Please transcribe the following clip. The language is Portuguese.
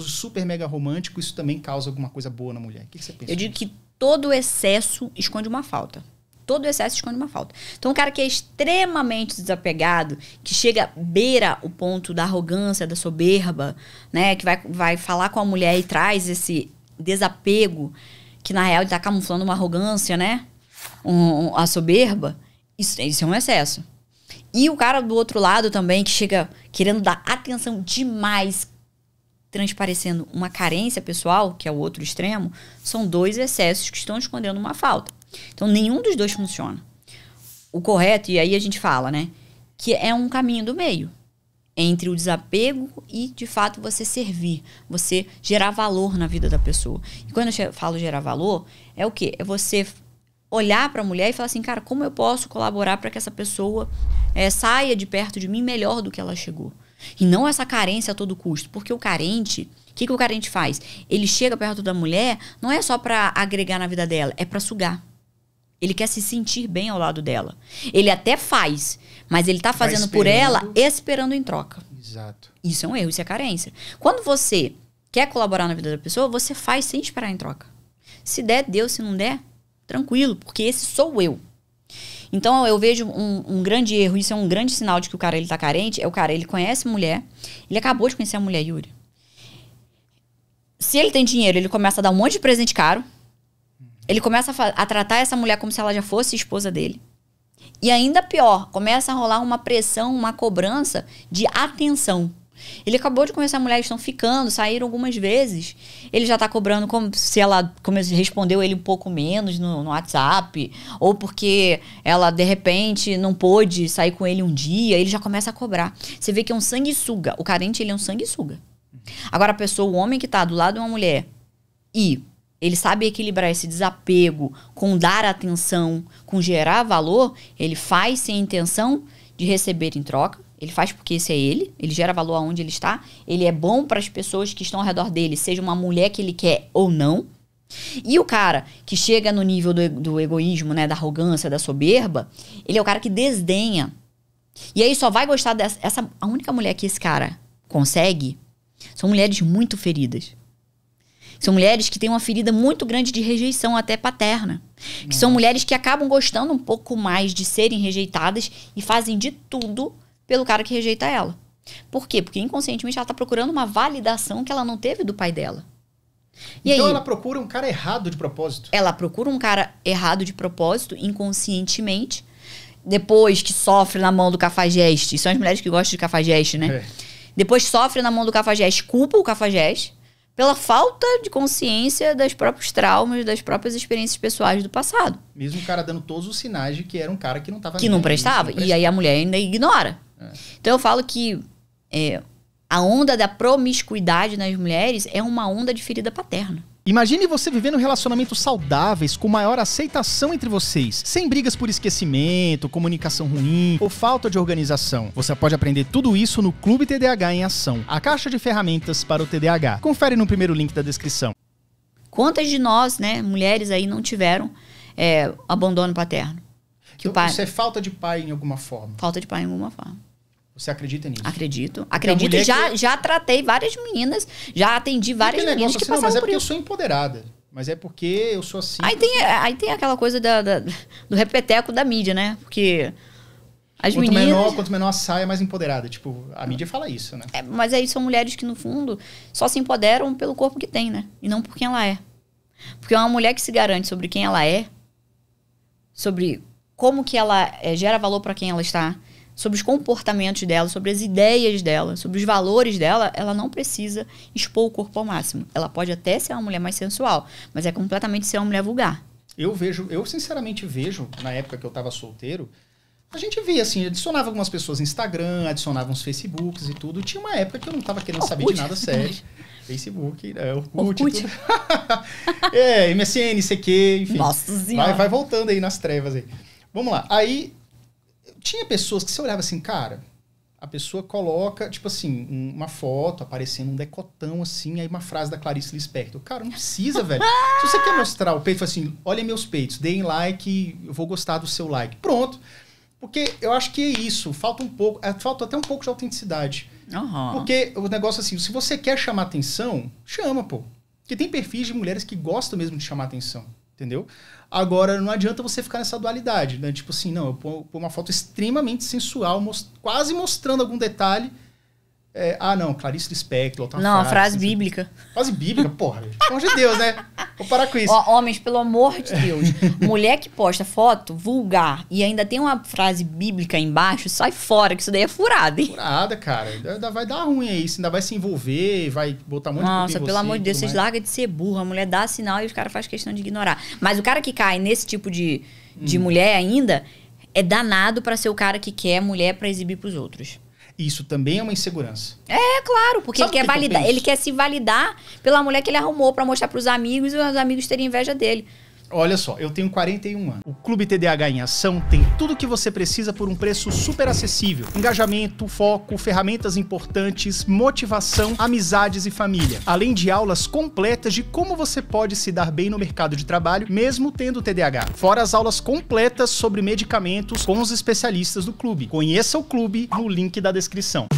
super mega romântico, isso também causa alguma coisa boa na mulher. O que, que você pensa? Eu digo nisso? que todo excesso esconde uma falta. Todo excesso esconde uma falta. Então, um cara que é extremamente desapegado, que chega beira o ponto da arrogância, da soberba, né? Que vai, vai falar com a mulher e traz esse desapego, que na real ele tá camuflando uma arrogância, né? Um, um, a soberba. Isso, isso é um excesso. E o cara do outro lado também, que chega querendo dar atenção demais, transparecendo uma carência pessoal, que é o outro extremo, são dois excessos que estão escondendo uma falta. Então, nenhum dos dois funciona. O correto, e aí a gente fala, né? Que é um caminho do meio entre o desapego e, de fato, você servir, você gerar valor na vida da pessoa. E quando eu falo gerar valor, é o quê? É você olhar para a mulher e falar assim, cara, como eu posso colaborar para que essa pessoa é, saia de perto de mim melhor do que ela chegou? E não essa carência a todo custo, porque o carente, o que, que o carente faz? Ele chega perto da mulher, não é só para agregar na vida dela, é para sugar. Ele quer se sentir bem ao lado dela. Ele até faz, mas ele tá, tá fazendo por ela esperando em troca. Exato. Isso é um erro, isso é carência. Quando você quer colaborar na vida da pessoa, você faz sem esperar em troca. Se der, deu, se não der, tranquilo, porque esse sou eu. Então eu vejo um, um, grande erro, isso é um grande sinal de que o cara ele tá carente, é o cara, ele conhece mulher, ele acabou de conhecer a mulher, Yuri. Se ele tem dinheiro, ele começa a dar um monte de presente caro. Ele começa a, a tratar essa mulher como se ela já fosse esposa dele. E ainda pior, começa a rolar uma pressão, uma cobrança de atenção. Ele acabou de conhecer a mulher, estão ficando, saíram algumas vezes. Ele já tá cobrando como se ela como respondeu ele um pouco menos no, no WhatsApp, ou porque ela de repente não pôde sair com ele um dia, ele já começa a cobrar. Você vê que é um sanguessuga. O carente ele é um sanguessuga. Agora a pessoa, o homem que tá do lado de uma mulher e ele sabe equilibrar esse desapego com dar atenção, com gerar valor, ele faz sem intenção de receber em troca ele faz porque esse é ele, ele gera valor aonde ele está, ele é bom para as pessoas que estão ao redor dele, seja uma mulher que ele quer ou não. E o cara que chega no nível do, do egoísmo, né, da arrogância, da soberba, ele é o cara que desdenha. E aí só vai gostar dessa. Essa, a única mulher que esse cara consegue são mulheres muito feridas. São mulheres que têm uma ferida muito grande de rejeição, até paterna. Que Nossa. são mulheres que acabam gostando um pouco mais de serem rejeitadas e fazem de tudo pelo cara que rejeita ela. Por quê? Porque inconscientemente ela está procurando uma validação que ela não teve do pai dela. E então aí, ela procura um cara errado de propósito. Ela procura um cara errado de propósito, inconscientemente, depois que sofre na mão do cafajeste. São as mulheres que gostam de cafajeste, né? É. Depois sofre na mão do cafajeste, culpa o cafajeste pela falta de consciência dos próprios traumas, das próprias experiências pessoais do passado. Mesmo o cara dando todos os sinais de que era um cara que não estava... Que não prestava. não prestava. E aí a mulher ainda ignora. Então eu falo que é, a onda da promiscuidade nas mulheres é uma onda de ferida paterna. Imagine você vivendo relacionamentos saudáveis com maior aceitação entre vocês, sem brigas por esquecimento, comunicação ruim ou falta de organização. Você pode aprender tudo isso no Clube TDAH em Ação, a caixa de ferramentas para o TDAH. Confere no primeiro link da descrição. Quantas de nós, né, mulheres aí, não tiveram é, abandono paterno? Que então, o pai... Isso é falta de pai em alguma forma. Falta de pai em alguma forma. Você acredita nisso? Acredito. Acredito. já, que... já tratei várias meninas, já atendi várias meninas assim, que passaram não, mas é porque eu sou empoderada. Mas é porque eu sou assim. Aí tem, é, aí tem aquela coisa da, da do repeteco da mídia, né? Porque as quanto meninas... Menor, quanto menor a saia, é mais empoderada. Tipo, a mídia fala isso, né? É, mas aí são mulheres que, no fundo, só se empoderam pelo corpo que tem, né? E não por quem ela é. Porque uma mulher que se garante sobre quem ela é, sobre como que ela é, gera valor para quem ela está, sobre os comportamentos dela, sobre as ideias dela, sobre os valores dela, ela não precisa expor o corpo ao máximo. Ela pode até ser uma mulher mais sensual, mas é completamente ser uma mulher vulgar. Eu vejo, eu sinceramente vejo, na época que eu estava solteiro, a gente via assim, adicionava algumas pessoas no Instagram, adicionava uns Facebooks e tudo. Tinha uma época que eu não estava querendo Orkut. saber de nada sério. Facebook, é, Orkut, Orkut. Tudo. é, MSN, CQ, enfim. Nossa senhora. Vai, vai voltando aí nas trevas aí. Vamos lá. Aí tinha pessoas que você olhava assim, cara, a pessoa coloca, tipo assim, um, uma foto aparecendo um decotão assim, aí uma frase da Clarice Lispector. Cara, não precisa, velho. Se você quer mostrar o peito, assim, olha meus peitos, deem like, eu vou gostar do seu like. Pronto. Porque eu acho que é isso, falta um pouco, é, falta até um pouco de autenticidade. Uhum. Porque o negócio assim, se você quer chamar atenção, chama, pô. Porque tem perfis de mulheres que gostam mesmo de chamar atenção. Entendeu? Agora, não adianta você ficar nessa dualidade, né? Tipo assim, não, eu pôr uma foto extremamente sensual, most quase mostrando algum detalhe, é, ah, não, Clarice Lispector. Outra não, frase, frase bíblica. Frase bíblica, porra. Pelo amor de Deus, né? Vou parar com isso. Ó, homens, pelo amor de Deus. mulher que posta foto vulgar e ainda tem uma frase bíblica embaixo, sai fora, que isso daí é furada, hein? Furada, cara. Ainda vai dar ruim aí. Você ainda vai se envolver, vai botar um monte Nossa, de Nossa, pelo você, amor de Deus, vocês largam de ser burra. A mulher dá sinal e os caras fazem questão de ignorar. Mas o cara que cai nesse tipo de, de hum. mulher ainda é danado para ser o cara que quer mulher para exibir pros outros. Isso também é uma insegurança. É, claro, porque ele quer validar, ele quer se validar pela mulher que ele arrumou para mostrar para os amigos e os amigos terem inveja dele. Olha só, eu tenho 41 anos. O Clube TDAH em Ação tem tudo o que você precisa por um preço super acessível: engajamento, foco, ferramentas importantes, motivação, amizades e família. Além de aulas completas de como você pode se dar bem no mercado de trabalho, mesmo tendo TDAH. Fora as aulas completas sobre medicamentos com os especialistas do clube. Conheça o clube no link da descrição.